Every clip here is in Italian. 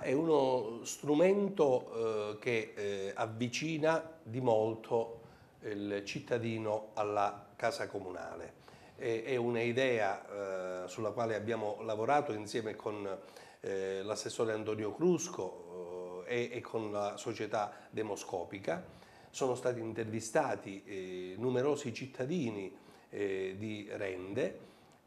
È uno strumento eh, che eh, avvicina di molto il cittadino alla casa comunale. E, è un'idea eh, sulla quale abbiamo lavorato insieme con eh, l'assessore Antonio Crusco eh, e, e, con la società demoscopica. Sono stati intervistati eh, numerosi cittadini di Rende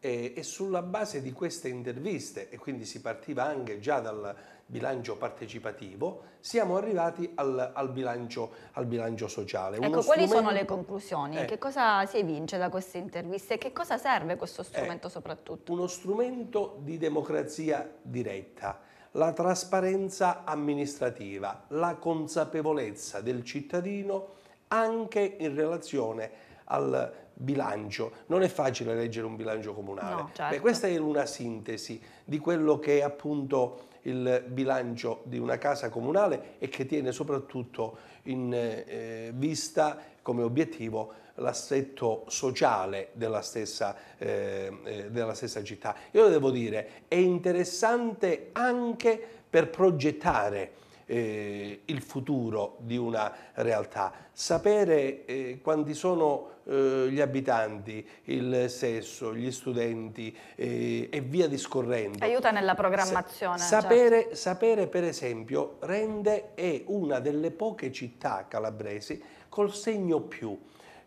e, e, sulla base di queste interviste, e quindi si partiva anche già dal bilancio partecipativo, siamo arrivati al, al, bilancio, al bilancio, sociale. Ecco, Uno quali strumento... sono le conclusioni? Eh. Che cosa si evince da queste interviste? Che cosa serve questo strumento eh. soprattutto? Uno strumento di democrazia diretta, la trasparenza amministrativa, la consapevolezza del cittadino anche in relazione al bilancio. Non è facile leggere un bilancio comunale. No, certo. Beh, questa è una sintesi di quello che è appunto il bilancio di una casa comunale e che tiene soprattutto in eh, vista come obiettivo l'assetto sociale della stessa, eh, eh della stessa città. Io devo dire, è interessante anche per progettare eh, il futuro di una realtà, sapere eh, quanti sono eh, gli abitanti, il sesso, gli studenti eh, e via discorrendo. Aiuta nella programmazione. Sa sapere, certo. sapere per esempio Rende è una delle poche città calabresi col segno più.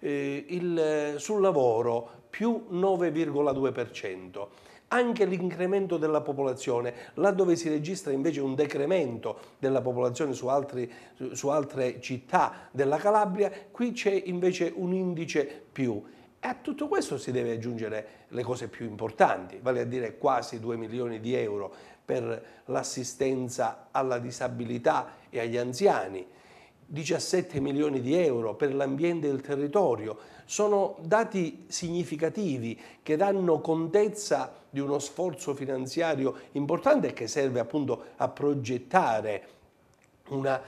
Eh, il, sul lavoro più 9,2%, anche l'incremento della popolazione, laddove si registra invece un decremento della popolazione su, altri, su altre città della Calabria, qui c'è invece un indice più. E a tutto questo si deve aggiungere le cose più importanti, vale a dire quasi 2 milioni di euro per l'assistenza alla disabilità e agli anziani, 17 milioni di euro per l'ambiente e il territorio. Sono dati significativi che danno contezza di uno sforzo finanziario importante che serve appunto a progettare una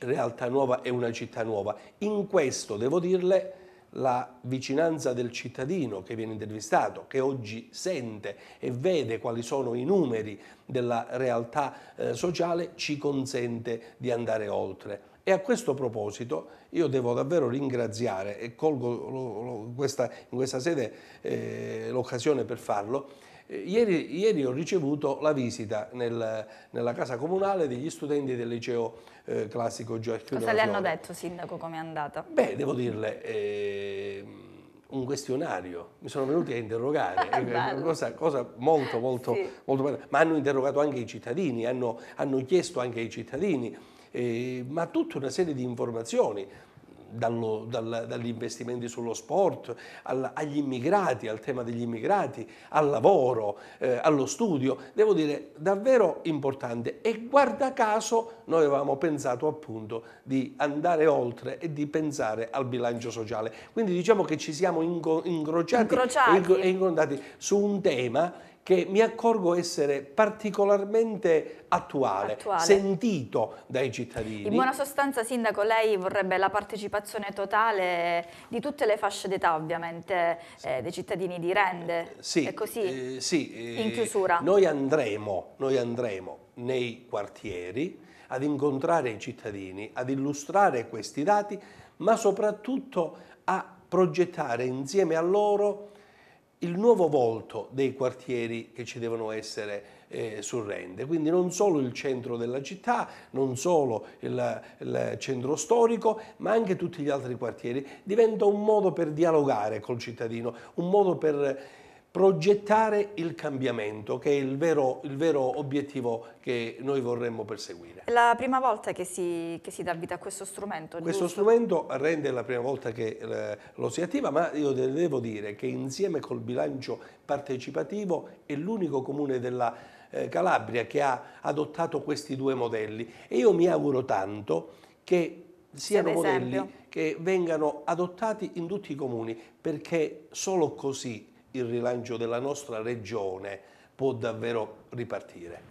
realtà nuova e una città nuova. In questo, devo dirle, la vicinanza del cittadino che viene intervistato, che oggi sente e vede quali sono i numeri della realtà eh, sociale, ci consente di andare oltre. E a questo proposito io devo davvero ringraziare e colgo questa, in questa sede eh, l'occasione per farlo. Eh, ieri, ieri, ho ricevuto la visita nel, nella casa comunale degli studenti del liceo eh, classico Gioacchino Cosa le hanno detto, Sindaco, come è andata? Beh, devo dirle... Eh, un questionario, mi sono venuti a interrogare, cosa, cosa molto, molto, sì. molto bella. Ma hanno interrogato anche i cittadini, hanno, hanno chiesto anche ai cittadini eh, ma tutta una serie di informazioni. Dallo, dal, dagli investimenti sullo sport, al, agli immigrati, al tema degli immigrati, al lavoro, eh, allo studio, devo dire davvero importante e guarda caso noi avevamo pensato appunto di andare oltre e di pensare al bilancio sociale. Quindi diciamo che ci siamo ingo, incrociati, incrociati. e incontrati su un tema che mi accorgo essere particolarmente attuale, attuale, sentito dai cittadini. In buona sostanza, Sindaco, lei vorrebbe la partecipazione totale di tutte le fasce d'età, ovviamente, eh, dei cittadini di Rende. Eh, sì, È così? Eh, sì. Eh, In chiusura. Noi andremo, noi andremo nei quartieri ad incontrare i cittadini, ad illustrare questi dati, ma soprattutto a progettare insieme a loro il nuovo volto dei quartieri che ci devono essere eh, su Rende, quindi non solo il centro della città, non solo il, il, centro storico, ma anche tutti gli altri quartieri. Diventa un modo per dialogare col cittadino, un modo per progettare il cambiamento, che è il vero, il vero, obiettivo che noi vorremmo perseguire. È la prima volta che si, che si dà vita a questo strumento? Questo giusto? strumento rende la prima volta che eh, lo si attiva, ma io devo dire che insieme col bilancio partecipativo è l'unico comune della eh, Calabria che ha adottato questi due modelli e io mi auguro tanto che siano modelli che vengano adottati in tutti i comuni perché solo così il rilancio della nostra regione può davvero ripartire.